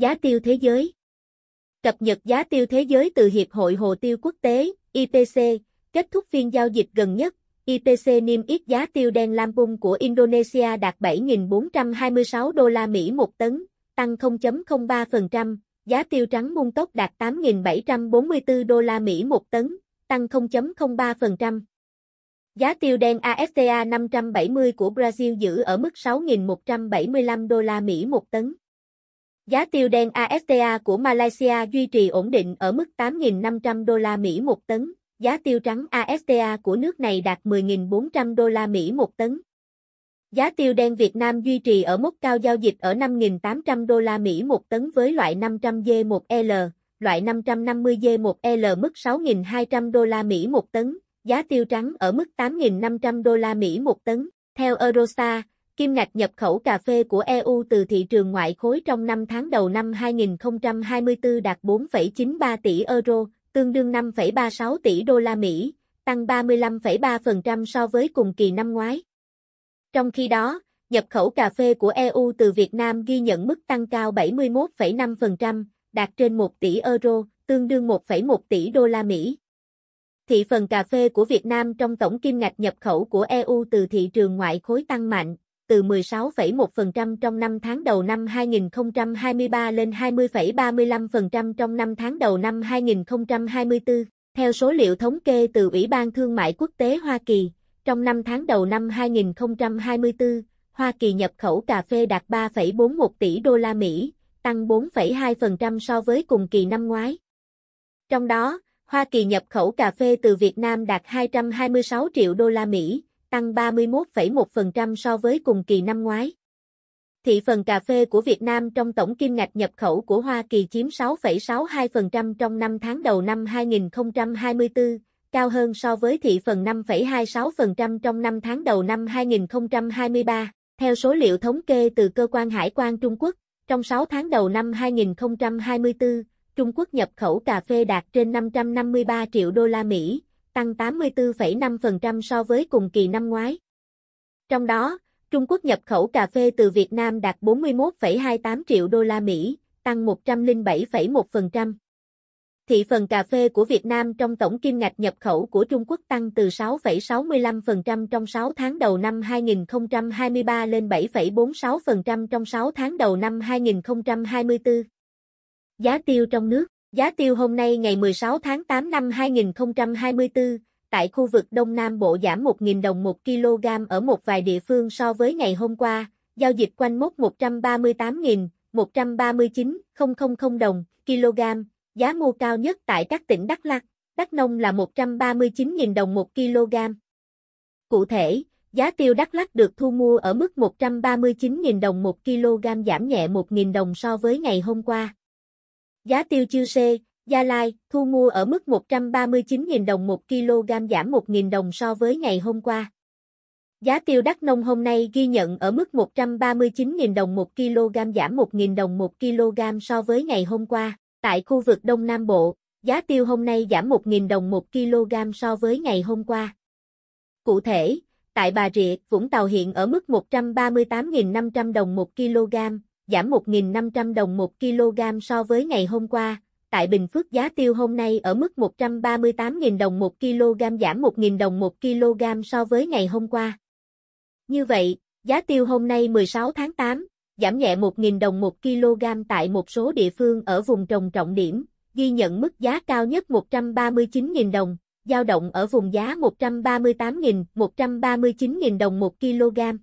Giá tiêu thế giới Cập nhật giá tiêu thế giới từ Hiệp hội Hồ tiêu Quốc tế, IPC, kết thúc phiên giao dịch gần nhất, IPC niêm yết giá tiêu đen Lampung của Indonesia đạt 7.426 đô la Mỹ một tấn, tăng 0.03%, giá tiêu trắng mung tốc đạt 8.744 đô la Mỹ một tấn, tăng 0.03%. Giá tiêu đen AFTA 570 của Brazil giữ ở mức 6.175 đô la Mỹ một tấn. Giá tiêu đen ASTA của Malaysia duy trì ổn định ở mức 8.500 đô la Mỹ một tấn, giá tiêu trắng ASTA của nước này đạt 10.400 đô la Mỹ một tấn. Giá tiêu đen Việt Nam duy trì ở mức cao giao dịch ở 5.800 đô la Mỹ một tấn với loại 500 g 1 l loại 550 g 1 l mức 6.200 đô la Mỹ một tấn, giá tiêu trắng ở mức 8.500 đô la Mỹ một tấn. Theo Eurostar, Kim ngạch nhập khẩu cà phê của EU từ thị trường ngoại khối trong 5 tháng đầu năm 2024 đạt 4,93 tỷ euro, tương đương 5,36 tỷ đô la Mỹ, tăng 35,3% so với cùng kỳ năm ngoái. Trong khi đó, nhập khẩu cà phê của EU từ Việt Nam ghi nhận mức tăng cao 71,5%, đạt trên 1 tỷ euro, tương đương 1,1 tỷ đô la Mỹ. Thị phần cà phê của Việt Nam trong tổng kim ngạch nhập khẩu của EU từ thị trường ngoại khối tăng mạnh, từ 16,1% trong năm tháng đầu năm 2023 lên 20,35% trong năm tháng đầu năm 2024. Theo số liệu thống kê từ Ủy ban Thương mại Quốc tế Hoa Kỳ, trong năm tháng đầu năm 2024, Hoa Kỳ nhập khẩu cà phê đạt 3,41 tỷ đô la Mỹ, tăng 4,2% so với cùng kỳ năm ngoái. Trong đó, Hoa Kỳ nhập khẩu cà phê từ Việt Nam đạt 226 triệu đô la Mỹ, tăng 31,1% so với cùng kỳ năm ngoái. Thị phần cà phê của Việt Nam trong tổng kim ngạch nhập khẩu của Hoa Kỳ chiếm 6,62% trong 5 tháng đầu năm 2024, cao hơn so với thị phần 5,26% trong 5 tháng đầu năm 2023. Theo số liệu thống kê từ Cơ quan Hải quan Trung Quốc, trong 6 tháng đầu năm 2024, Trung Quốc nhập khẩu cà phê đạt trên 553 triệu đô la Mỹ, tăng 84,5% so với cùng kỳ năm ngoái. Trong đó, Trung Quốc nhập khẩu cà phê từ Việt Nam đạt 41,28 triệu đô la Mỹ, tăng 107,1%. Thị phần cà phê của Việt Nam trong tổng kim ngạch nhập khẩu của Trung Quốc tăng từ 6,65% trong 6 tháng đầu năm 2023 lên 7,46% trong 6 tháng đầu năm 2024. Giá tiêu trong nước Giá tiêu hôm nay ngày 16 tháng 8 năm 2024, tại khu vực Đông Nam Bộ giảm 1.000 đồng 1 kg ở một vài địa phương so với ngày hôm qua, giao dịch quanh mốc 138.000, 139.000 đồng kg, giá mua cao nhất tại các tỉnh Đắk Lắk, Đắk Nông là 139.000 đồng 1 kg. Cụ thể, giá tiêu Đắk Lắk được thu mua ở mức 139.000 đồng 1 kg giảm nhẹ 1.000 đồng so với ngày hôm qua. Giá tiêu Chư xê, Gia Lai, thu mua ở mức 139.000 đồng 1 kg giảm 1.000 đồng so với ngày hôm qua. Giá tiêu đắk nông hôm nay ghi nhận ở mức 139.000 đồng 1 kg giảm 1.000 đồng 1 kg so với ngày hôm qua. Tại khu vực Đông Nam Bộ, giá tiêu hôm nay giảm 1.000 đồng 1 kg so với ngày hôm qua. Cụ thể, tại Bà Rịa, Vũng Tàu hiện ở mức 138.500 đồng 1 kg, giảm 1.500 đồng 1 kg so với ngày hôm qua. Tại Bình Phước giá tiêu hôm nay ở mức 138.000 đồng 1 kg giảm 1.000 đồng 1 kg so với ngày hôm qua. Như vậy, giá tiêu hôm nay 16 tháng 8, giảm nhẹ 1.000 đồng 1 kg tại một số địa phương ở vùng trồng trọng điểm, ghi nhận mức giá cao nhất 139.000 đồng, giao động ở vùng giá 138.000, 139.000 đồng 1 kg.